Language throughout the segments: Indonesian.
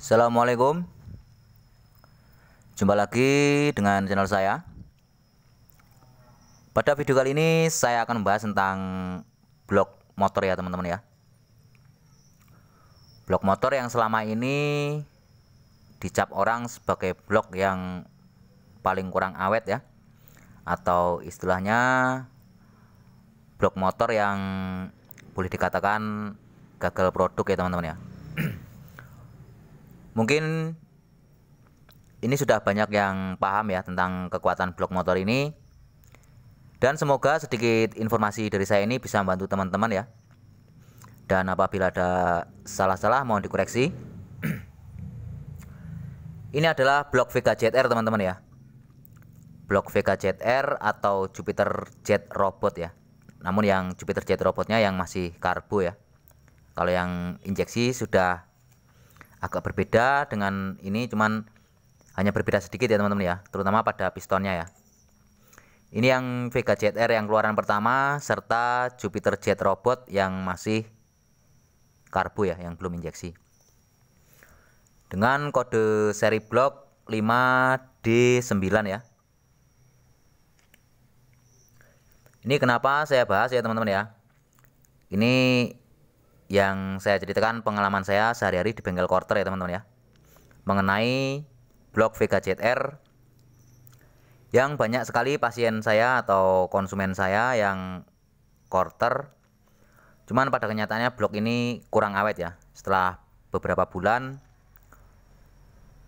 Assalamualaikum Jumpa lagi dengan channel saya Pada video kali ini saya akan membahas tentang blok motor ya teman-teman ya Blok motor yang selama ini dicap orang sebagai blok yang paling kurang awet ya Atau istilahnya blok motor yang boleh dikatakan gagal produk ya teman-teman ya Mungkin ini sudah banyak yang paham ya tentang kekuatan blok motor ini. Dan semoga sedikit informasi dari saya ini bisa membantu teman-teman ya. Dan apabila ada salah-salah mohon dikoreksi. ini adalah blok Vega ZR teman-teman ya. Blok Vega ZR atau Jupiter Jet Robot ya. Namun yang Jupiter Jet Robotnya yang masih karbu ya. Kalau yang injeksi sudah agak berbeda dengan ini cuman hanya berbeda sedikit ya teman-teman ya terutama pada pistonnya ya ini yang Vega ZR yang keluaran pertama serta Jupiter Jet Robot yang masih karbu ya yang belum injeksi dengan kode seri blok 5D9 ya ini kenapa saya bahas ya teman-teman ya ini yang saya ceritakan pengalaman saya sehari-hari di bengkel quarter ya teman-teman ya mengenai blok VKZR yang banyak sekali pasien saya atau konsumen saya yang quarter cuman pada kenyataannya blok ini kurang awet ya setelah beberapa bulan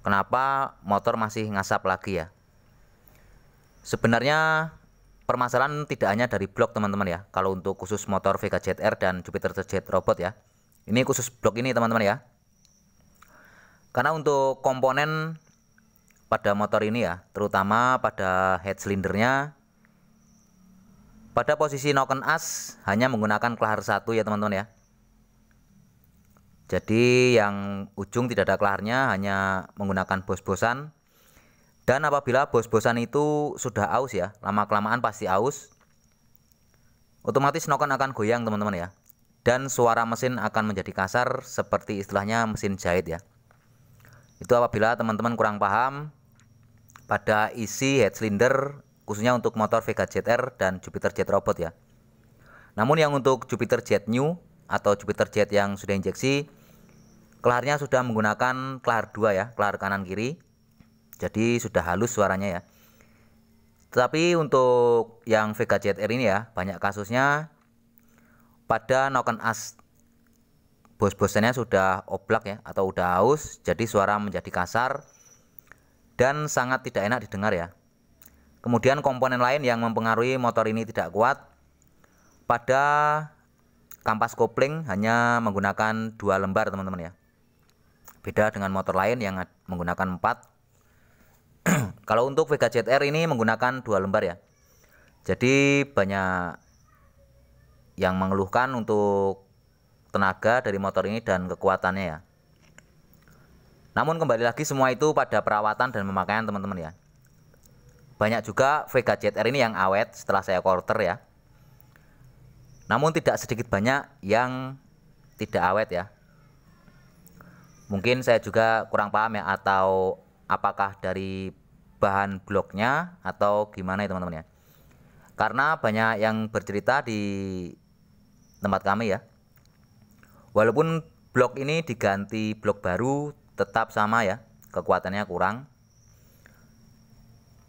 kenapa motor masih ngasap lagi ya sebenarnya permasalahan tidak hanya dari blok teman-teman ya. Kalau untuk khusus motor Vega ZR dan Jupiter Z Robot ya. Ini khusus blok ini teman-teman ya. Karena untuk komponen pada motor ini ya, terutama pada head silindernya pada posisi noken as hanya menggunakan kelahar satu ya teman-teman ya. Jadi yang ujung tidak ada kelaharnya hanya menggunakan bos-bosan dan apabila bos-bosan itu sudah aus ya, lama-kelamaan pasti aus. Otomatis noken akan goyang teman-teman ya. Dan suara mesin akan menjadi kasar seperti istilahnya mesin jahit ya. Itu apabila teman-teman kurang paham pada isi head cylinder khususnya untuk motor Vega ZR dan Jupiter Jet Robot ya. Namun yang untuk Jupiter Jet New atau Jupiter Jet yang sudah injeksi, kelarnya sudah menggunakan kelar 2 ya, kelar kanan kiri jadi sudah halus suaranya ya tetapi untuk yang Vega ZR ini ya banyak kasusnya pada noken as bos-bosannya sudah oblak ya atau udah haus jadi suara menjadi kasar dan sangat tidak enak didengar ya kemudian komponen lain yang mempengaruhi motor ini tidak kuat pada kampas kopling hanya menggunakan dua lembar teman-teman ya beda dengan motor lain yang menggunakan empat Kalau untuk Vega ZR ini menggunakan dua lembar ya. Jadi banyak yang mengeluhkan untuk tenaga dari motor ini dan kekuatannya ya. Namun kembali lagi semua itu pada perawatan dan pemakaian teman-teman ya. Banyak juga Vega ZR ini yang awet setelah saya quarter ya. Namun tidak sedikit banyak yang tidak awet ya. Mungkin saya juga kurang paham ya atau apakah dari bahan bloknya atau gimana ya teman-teman ya karena banyak yang bercerita di tempat kami ya walaupun blok ini diganti blok baru tetap sama ya kekuatannya kurang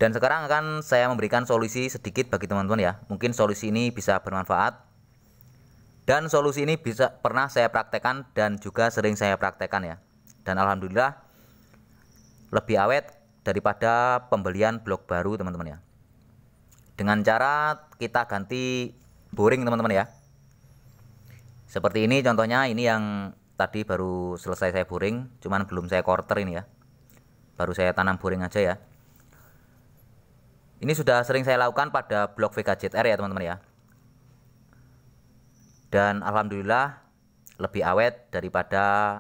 dan sekarang akan saya memberikan solusi sedikit bagi teman-teman ya mungkin solusi ini bisa bermanfaat dan solusi ini bisa pernah saya praktekkan dan juga sering saya praktekkan ya dan alhamdulillah lebih awet daripada pembelian blok baru teman-teman ya dengan cara kita ganti boring teman-teman ya seperti ini contohnya ini yang tadi baru selesai saya boring cuman belum saya quarter ini ya baru saya tanam boring aja ya ini sudah sering saya lakukan pada blok vkjr ya teman-teman ya dan alhamdulillah lebih awet daripada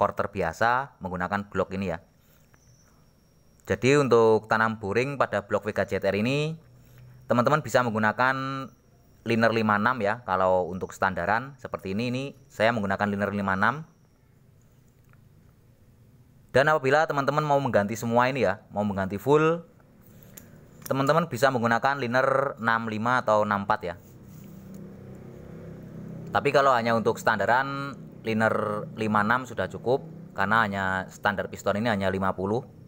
quarter biasa menggunakan blok ini ya jadi untuk tanam boring pada blok VKJTR ini teman-teman bisa menggunakan liner 56 ya kalau untuk standaran seperti ini ini saya menggunakan liner 56 dan apabila teman-teman mau mengganti semua ini ya mau mengganti full teman-teman bisa menggunakan liner 65 atau 64 ya tapi kalau hanya untuk standaran liner 56 sudah cukup karena hanya standar piston ini hanya 50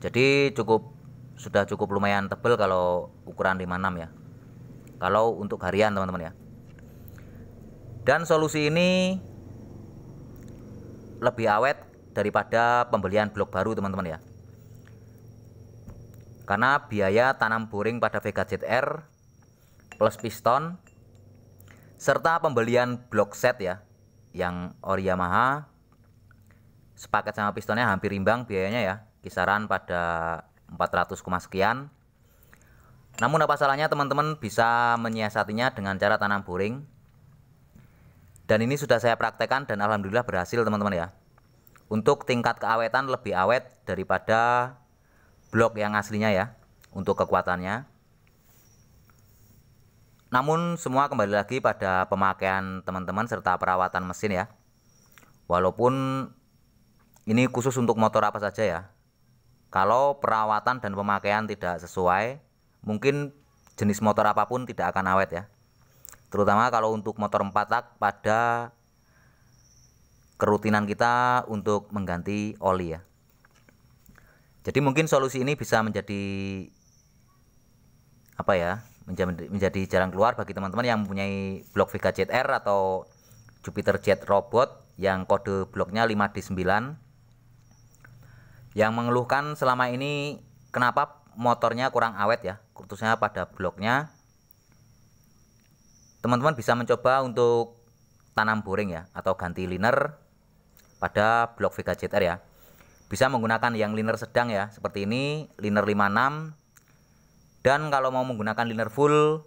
jadi cukup sudah cukup lumayan tebal kalau ukuran 56 ya kalau untuk harian teman-teman ya dan solusi ini lebih awet daripada pembelian blok baru teman-teman ya karena biaya tanam boring pada Vega ZR plus piston serta pembelian blok set ya yang ori Yamaha sepaket sama pistonnya hampir imbang biayanya ya kisaran pada 400, sekian. Namun apa salahnya teman-teman bisa menyiasatinya dengan cara tanam boring. Dan ini sudah saya praktekkan dan alhamdulillah berhasil teman-teman ya. Untuk tingkat keawetan lebih awet daripada blok yang aslinya ya untuk kekuatannya. Namun semua kembali lagi pada pemakaian teman-teman serta perawatan mesin ya. Walaupun ini khusus untuk motor apa saja ya, kalau perawatan dan pemakaian tidak sesuai, mungkin jenis motor apapun tidak akan awet ya. Terutama kalau untuk motor 4 tak pada kerutinan kita untuk mengganti oli ya. Jadi mungkin solusi ini bisa menjadi apa ya? menjadi jalan keluar bagi teman-teman yang mempunyai blok Vega ZR atau Jupiter Jet Robot yang kode bloknya 5D9 yang mengeluhkan selama ini kenapa motornya kurang awet ya khususnya pada bloknya teman-teman bisa mencoba untuk tanam boring ya atau ganti liner pada blok Vega ZR ya bisa menggunakan yang liner sedang ya seperti ini liner 56 dan kalau mau menggunakan liner full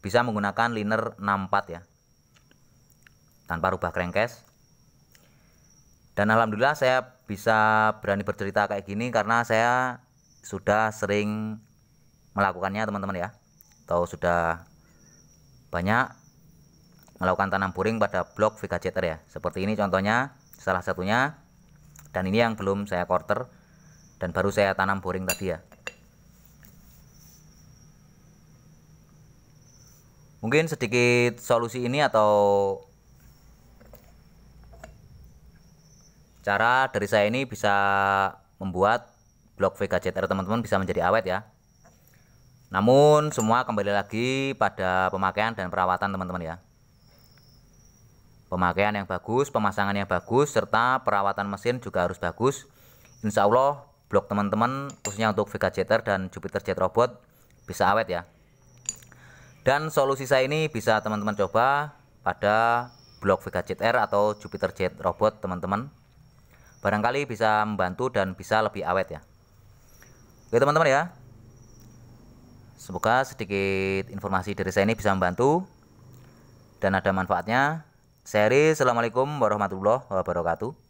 bisa menggunakan liner 64 ya tanpa rubah crankcase dan alhamdulillah saya bisa berani bercerita kayak gini karena saya sudah sering melakukannya teman-teman ya atau sudah banyak melakukan tanam puring pada blok Jeter ya seperti ini contohnya salah satunya dan ini yang belum saya quarter dan baru saya tanam puring tadi ya mungkin sedikit solusi ini atau cara dari saya ini bisa membuat blok VKJTR teman-teman bisa menjadi awet ya namun semua kembali lagi pada pemakaian dan perawatan teman-teman ya pemakaian yang bagus pemasangan yang bagus serta perawatan mesin juga harus bagus Insya Allah blok teman-teman khususnya untuk Vega Jeter dan Jupiter Jet Robot bisa awet ya dan solusi saya ini bisa teman-teman coba pada blok Vega atau Jupiter Jet Robot teman-teman barangkali bisa membantu dan bisa lebih awet ya oke teman-teman ya semoga sedikit informasi dari saya ini bisa membantu dan ada manfaatnya seri assalamualaikum warahmatullahi wabarakatuh